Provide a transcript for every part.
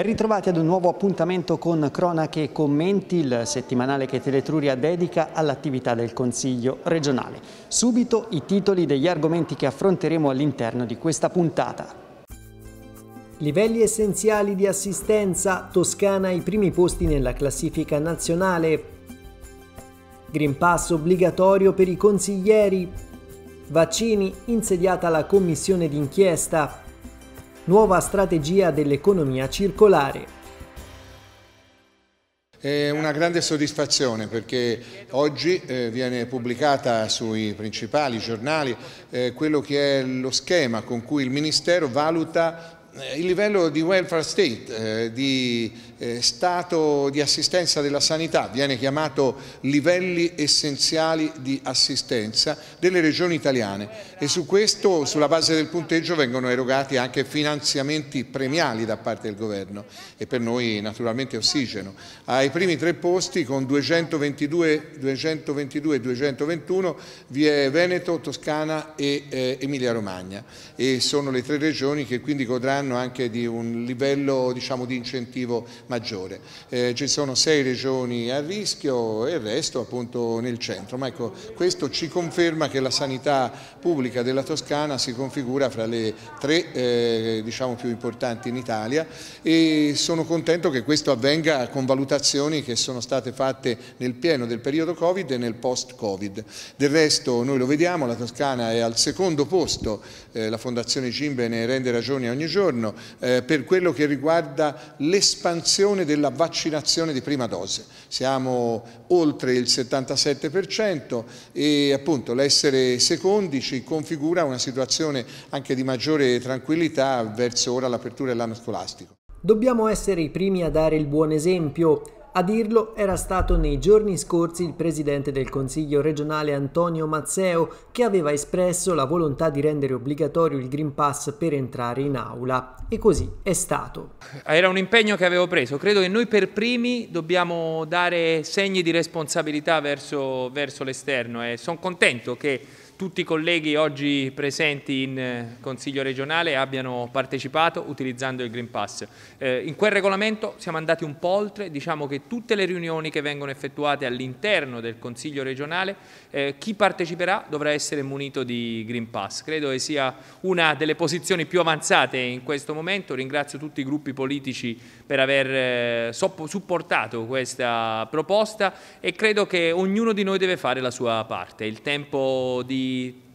Ben ritrovati ad un nuovo appuntamento con Cronache e Commenti, il settimanale che Teletruria dedica all'attività del Consiglio regionale. Subito i titoli degli argomenti che affronteremo all'interno di questa puntata. Livelli essenziali di assistenza, Toscana ai primi posti nella classifica nazionale. Green Pass obbligatorio per i consiglieri. Vaccini, insediata la commissione d'inchiesta nuova strategia dell'economia circolare. È una grande soddisfazione perché oggi eh, viene pubblicata sui principali giornali eh, quello che è lo schema con cui il Ministero valuta eh, il livello di welfare state, di eh, stato di assistenza della sanità, viene chiamato livelli essenziali di assistenza delle regioni italiane e su questo, sulla base del punteggio, vengono erogati anche finanziamenti premiali da parte del governo e per noi naturalmente ossigeno. Ai primi tre posti con 222, 222 e 221 vi è Veneto, Toscana e eh, Emilia Romagna e sono le tre regioni che quindi godranno anche di un livello diciamo, di incentivo maggiore. Eh, ci sono sei regioni a rischio e il resto appunto nel centro, ma ecco, questo ci conferma che la sanità pubblica della Toscana si configura fra le tre eh, diciamo più importanti in Italia e sono contento che questo avvenga con valutazioni che sono state fatte nel pieno del periodo Covid e nel post-Covid. Del resto noi lo vediamo, la Toscana è al secondo posto, eh, la Fondazione Cimbe ne rende ragione ogni giorno, eh, per quello che riguarda l'espansione attenzione della vaccinazione di prima dose. Siamo oltre il 77% e appunto l'essere secondi ci configura una situazione anche di maggiore tranquillità verso ora l'apertura dell'anno scolastico. Dobbiamo essere i primi a dare il buon esempio. A dirlo era stato nei giorni scorsi il presidente del Consiglio regionale Antonio Mazzeo che aveva espresso la volontà di rendere obbligatorio il Green Pass per entrare in aula e così è stato. Era un impegno che avevo preso, credo che noi per primi dobbiamo dare segni di responsabilità verso, verso l'esterno e eh. sono contento che tutti i colleghi oggi presenti in eh, Consiglio regionale abbiano partecipato utilizzando il Green Pass. Eh, in quel regolamento siamo andati un po' oltre, diciamo che tutte le riunioni che vengono effettuate all'interno del Consiglio regionale, eh, chi parteciperà dovrà essere munito di Green Pass. Credo che sia una delle posizioni più avanzate in questo momento, ringrazio tutti i gruppi politici per aver eh, supportato questa proposta e credo che ognuno di noi deve fare la sua parte. Il tempo di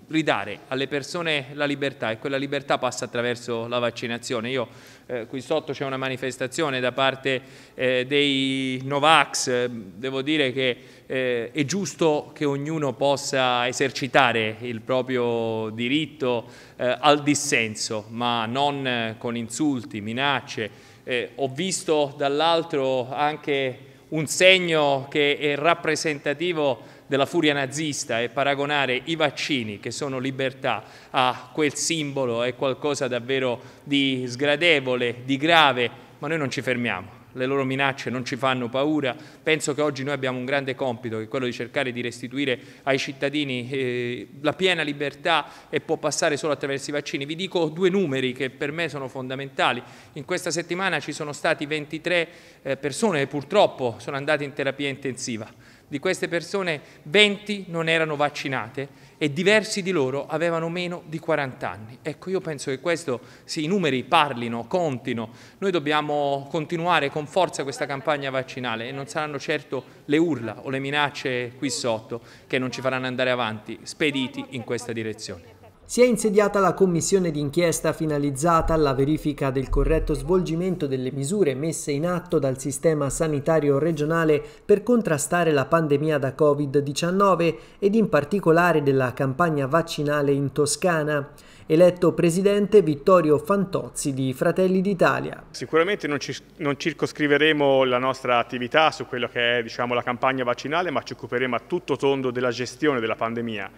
ridare alle persone la libertà e quella libertà passa attraverso la vaccinazione. Io, eh, qui sotto c'è una manifestazione da parte eh, dei Novax, eh, devo dire che eh, è giusto che ognuno possa esercitare il proprio diritto eh, al dissenso, ma non eh, con insulti, minacce. ho visto dall'altro anche un segno che è rappresentativo della furia nazista e paragonare i vaccini, che sono libertà, a quel simbolo è qualcosa davvero di sgradevole, di grave, ma noi non ci fermiamo le loro minacce non ci fanno paura. Penso che oggi noi abbiamo un grande compito, che è quello di cercare di restituire ai cittadini eh, la piena libertà e può passare solo attraverso i vaccini. Vi dico due numeri che per me sono fondamentali. In questa settimana ci sono stati 23 eh, persone che purtroppo sono andate in terapia intensiva. Di queste persone 20 non erano vaccinate e diversi di loro avevano meno di 40 anni. Ecco, io penso che questo, sì, i numeri parlino, contino, noi dobbiamo continuare con forza questa campagna vaccinale e non saranno certo le urla o le minacce qui sotto che non ci faranno andare avanti, spediti in questa direzione. Si è insediata la commissione d'inchiesta finalizzata alla verifica del corretto svolgimento delle misure messe in atto dal sistema sanitario regionale per contrastare la pandemia da Covid-19 ed in particolare della campagna vaccinale in Toscana. Eletto presidente Vittorio Fantozzi di Fratelli d'Italia. Sicuramente non, ci, non, circoscriveremo la nostra attività su quella che è diciamo, la campagna vaccinale, ma ci occuperemo a tutto tondo della gestione della pandemia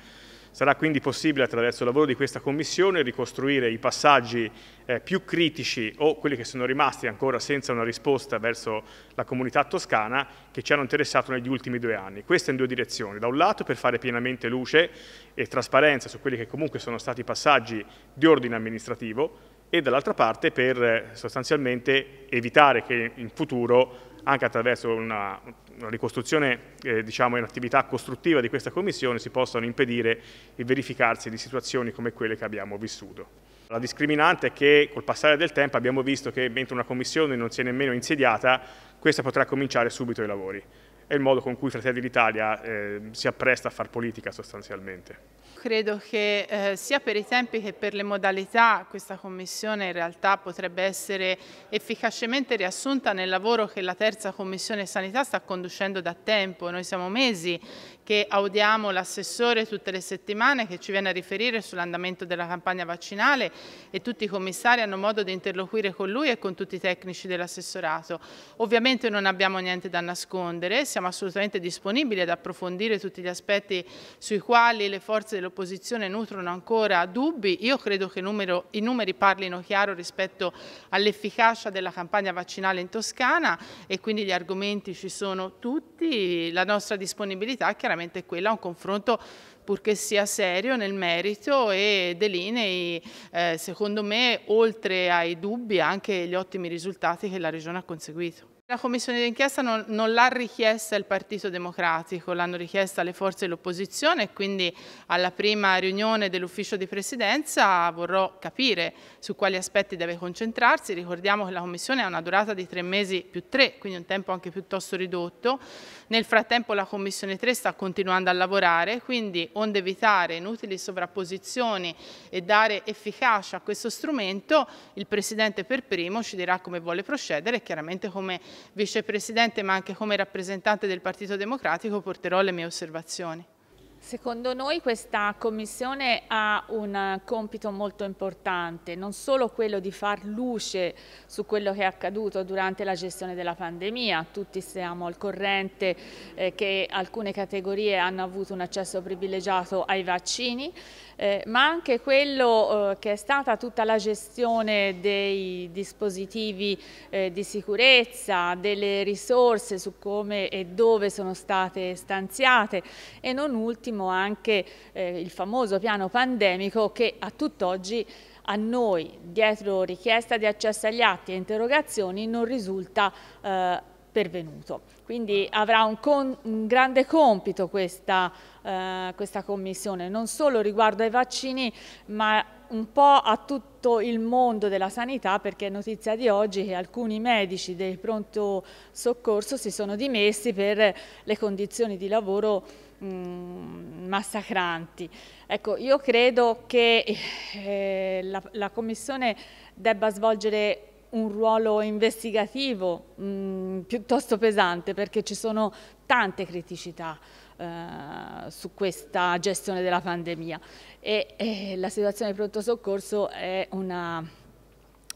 Sarà quindi possibile attraverso il lavoro di questa Commissione ricostruire i passaggi eh, più critici o quelli che sono rimasti ancora senza una risposta verso la comunità toscana che ci hanno interessato negli ultimi due anni. Questo in due direzioni. Da un lato per fare pienamente luce e trasparenza su quelli che comunque sono stati passaggi di ordine amministrativo e dall'altra parte per eh, sostanzialmente evitare che in futuro anche attraverso una, una ricostruzione eh, diciamo, in attività costruttiva di questa Commissione si possano impedire il verificarsi di situazioni come quelle che abbiamo vissuto. La discriminante è che col passare del tempo abbiamo visto che mentre una Commissione non si è nemmeno insediata, questa potrà cominciare subito i lavori è il modo con cui Fratelli d'Italia eh, si appresta a far politica sostanzialmente. Credo che eh, sia per i tempi che per le modalità questa Commissione in realtà potrebbe essere efficacemente riassunta nel lavoro che la terza Commissione Sanità sta conducendo da tempo. Noi siamo mesi che audiamo l'assessore tutte le settimane che ci viene a riferire sull'andamento della campagna vaccinale e tutti i commissari hanno modo di interloquire con lui e con tutti i tecnici dell'assessorato. Ovviamente non abbiamo niente da nascondere, siamo assolutamente disponibili ad approfondire tutti gli aspetti sui quali le forze dell'opposizione nutrono ancora dubbi. Io credo che numero, i numeri parlino chiaro rispetto all'efficacia della campagna vaccinale in Toscana e quindi gli argomenti ci sono tutti, la nostra disponibilità chiaramente veramente quella, un confronto purché sia serio nel merito e delinei, eh, secondo me, oltre ai dubbi, anche gli ottimi risultati che la Regione ha conseguito. La commissione d'inchiesta non, non l'ha richiesta il Partito Democratico, l'hanno richiesta le forze dell'opposizione e quindi alla prima riunione dell'ufficio di presidenza vorrò capire su quali aspetti deve concentrarsi. Ricordiamo che la commissione ha una durata di tre mesi più tre, quindi un tempo anche piuttosto ridotto. Nel frattempo la commissione 3 sta continuando a lavorare, quindi onde evitare inutili sovrapposizioni e dare efficacia a questo strumento, il Presidente per primo ci dirà come vuole procedere e chiaramente come vicepresidente ma anche come rappresentante del Partito Democratico porterò le mie osservazioni. Secondo noi questa commissione ha un compito molto importante, non solo quello di far luce su quello che è accaduto durante la gestione della pandemia, tutti siamo al corrente eh, che alcune categorie hanno avuto un accesso privilegiato ai vaccini, eh, ma anche quello eh, che è stata tutta la gestione dei dispositivi eh, di sicurezza, delle risorse su come e dove sono state stanziate e non ultimo tantissimo anche eh, il famoso piano pandemico che a tutt'oggi a noi, dietro richiesta di accesso agli atti e interrogazioni, non risulta eh, pervenuto. Quindi avrà un, con, un grande compito questa, eh, questa commissione, non solo riguardo ai vaccini, ma un po' a tutto il mondo della sanità perché è notizia di oggi che alcuni medici del pronto soccorso si sono dimessi per le condizioni di lavoro mm, massacranti. Ecco, io credo che eh, la, la Commissione debba svolgere un ruolo investigativo mh, mm, piuttosto pesante perché ci sono tante criticità. Eh, su questa gestione della pandemia e, e la situazione di pronto soccorso è una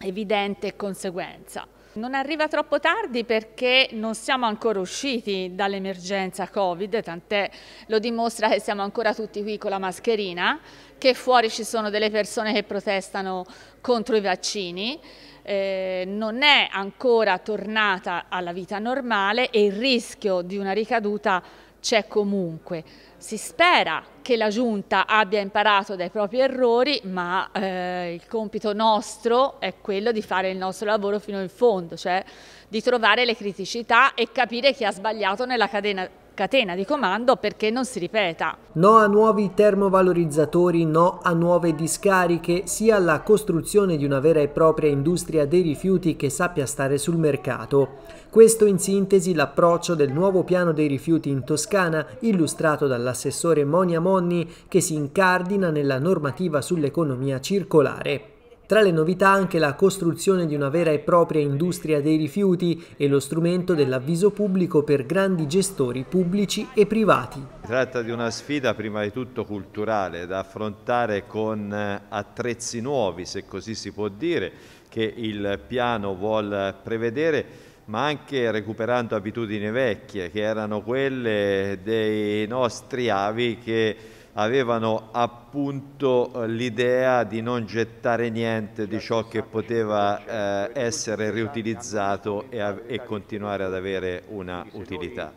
evidente conseguenza. Non arriva troppo tardi perché non siamo ancora usciti dall'emergenza Covid, tant'è lo dimostra che siamo ancora tutti qui con la mascherina, che fuori ci sono delle persone che protestano contro i vaccini. Eh, non è ancora tornata alla vita normale e il rischio di una ricaduta c'è comunque. Si spera che la Giunta abbia imparato dai propri errori, ma eh, il compito nostro è quello di fare il nostro lavoro fino in fondo, cioè di trovare le criticità e capire chi ha sbagliato nella catena catena di comando perché non si ripeta. No a nuovi termovalorizzatori, no a nuove discariche, sia alla costruzione di una vera e propria industria dei rifiuti che sappia stare sul mercato. Questo in sintesi l'approccio del nuovo piano dei rifiuti in Toscana, illustrato dall'assessore Monia Monni, che si incardina nella normativa sull'economia circolare. Tra le novità anche la costruzione di una vera e propria industria dei rifiuti e lo strumento dell'avviso pubblico per grandi gestori pubblici e privati. Si tratta di una sfida prima di tutto culturale da affrontare con eh, attrezzi nuovi, se così si può dire, che il piano vuol prevedere ma anche recuperando abitudini vecchie che erano quelle dei nostri avi che avevano appunto eh, l'idea di non gettare niente di ciò che poteva eh, essere riutilizzato e, e, continuare ad avere una utilità.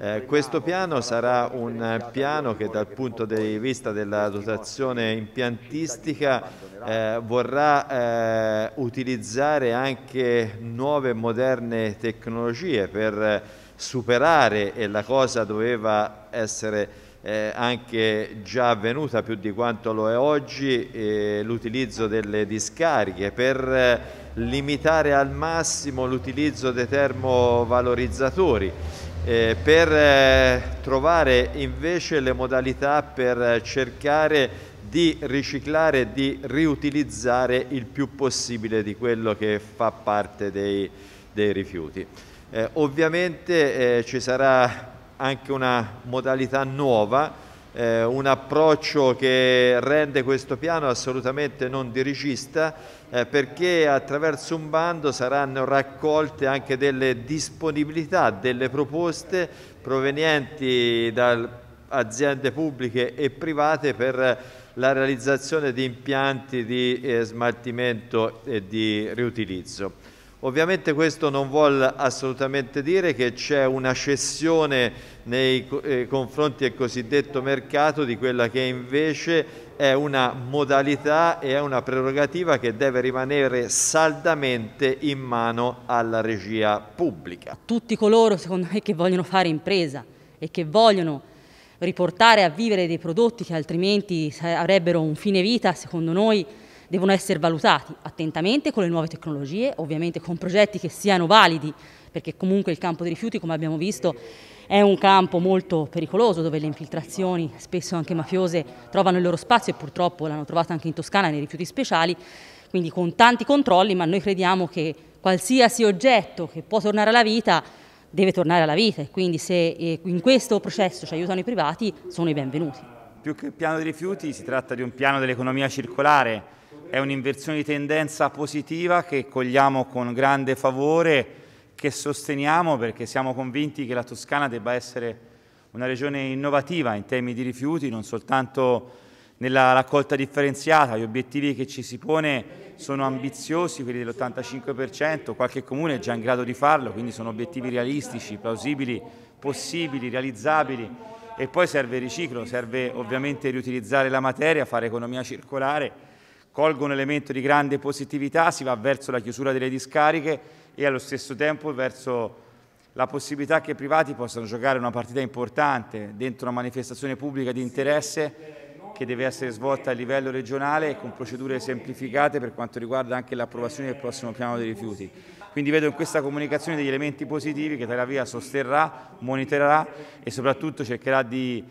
Eh, questo piano sarà un piano che dal punto di vista della dotazione impiantistica eh, vorrà eh, utilizzare anche nuove e moderne tecnologie per superare, e la cosa doveva essere eh, anche già avvenuta più di quanto lo è oggi eh, l'utilizzo delle discariche per eh, limitare al massimo l'utilizzo dei termovalorizzatori eh, per eh, trovare invece le modalità per eh, cercare di riciclare e di riutilizzare il più possibile di quello che fa parte dei, dei rifiuti. ovviamente ci sarà anche una modalità nuova, eh, un approccio che rende questo piano assolutamente non dirigista eh, perché attraverso un bando saranno raccolte anche delle disponibilità, delle proposte provenienti da aziende pubbliche e private per la realizzazione di impianti di eh, smaltimento e di riutilizzo. Ovviamente questo non vuol assolutamente dire che c'è una cessione nei eh, confronti del cosiddetto mercato di quella che invece è una modalità e è una prerogativa che deve rimanere saldamente in mano alla regia pubblica. Tutti coloro, secondo me, che vogliono fare impresa e che vogliono riportare a vivere dei prodotti che altrimenti avrebbero un fine vita, secondo noi, devono essere valutati attentamente con le nuove tecnologie, ovviamente con progetti che siano validi, perché comunque il campo dei rifiuti, come abbiamo visto, è un campo molto pericoloso dove le infiltrazioni, spesso anche mafiose, trovano il loro spazio e purtroppo l'hanno trovata anche in Toscana nei rifiuti speciali, quindi con tanti controlli, ma noi crediamo che qualsiasi oggetto che può tornare alla vita deve tornare alla vita e quindi se eh, in questo processo ci aiutano i privati sono i benvenuti. Più che piano dei rifiuti si tratta di un piano dell'economia circolare, è un'inversione di tendenza positiva che cogliamo con grande favore, che sosteniamo perché siamo convinti che la Toscana debba essere una regione innovativa in termini di rifiuti, non soltanto nella raccolta differenziata. Gli obiettivi che ci si pone sono ambiziosi, quelli dell'85%, qualche comune è già in grado di farlo, quindi sono obiettivi realistici, plausibili, possibili, realizzabili e poi serve il riciclo, serve ovviamente riutilizzare la materia, fare economia circolare, colgo un elemento di grande positività, si va verso la chiusura delle discariche e allo stesso tempo verso la possibilità che i privati possano giocare una partita importante dentro una manifestazione pubblica di interesse che deve essere svolta a livello regionale con procedure semplificate per quanto riguarda anche l'approvazione del prossimo piano dei rifiuti. Quindi vedo in questa comunicazione degli elementi positivi che Tel sosterrà, monitorerà e soprattutto cercherà di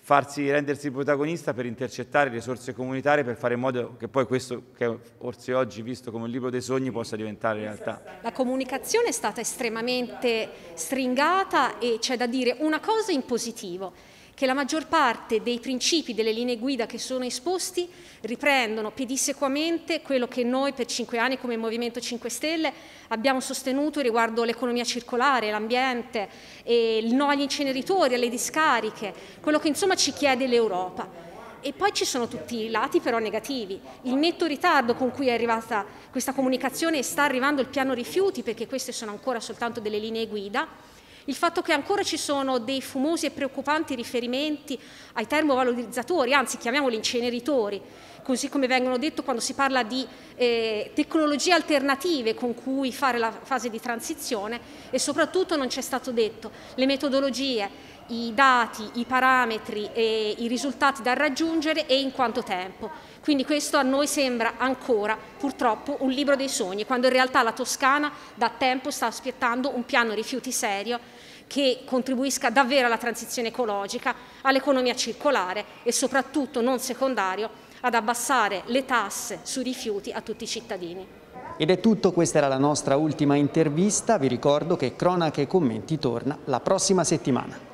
farsi rendersi protagonista per intercettare risorse comunitarie per fare in modo che poi questo che forse oggi visto come un libro dei sogni possa diventare realtà. La comunicazione è stata estremamente stringata e c'è da dire una cosa in positivo, che la maggior parte dei principi delle linee guida che sono esposti riprendono pedissequamente quello che noi per cinque anni come Movimento 5 Stelle abbiamo sostenuto riguardo l'economia circolare, l'ambiente, il no agli inceneritori, alle discariche, quello che insomma ci chiede l'Europa. E poi ci sono tutti i lati però negativi. Il netto ritardo con cui è arrivata questa comunicazione e sta arrivando il piano rifiuti, perché queste sono ancora soltanto delle linee guida, il fatto che ancora ci sono dei fumosi e preoccupanti riferimenti ai termovalorizzatori, anzi chiamiamoli inceneritori, così come vengono detto quando si parla di eh, tecnologie alternative con cui fare la fase di transizione e soprattutto non c'è stato detto le metodologie, i dati, i parametri e i risultati da raggiungere e in quanto tempo. Quindi questo a noi sembra ancora purtroppo un libro dei sogni, quando in realtà la Toscana da tempo sta aspettando un piano rifiuti serio che contribuisca davvero alla transizione ecologica, all'economia circolare e soprattutto non secondario ad abbassare le tasse sui rifiuti a tutti i cittadini. Ed è tutto, questa era la nostra ultima intervista, vi ricordo che Cronache e Commenti torna la prossima settimana.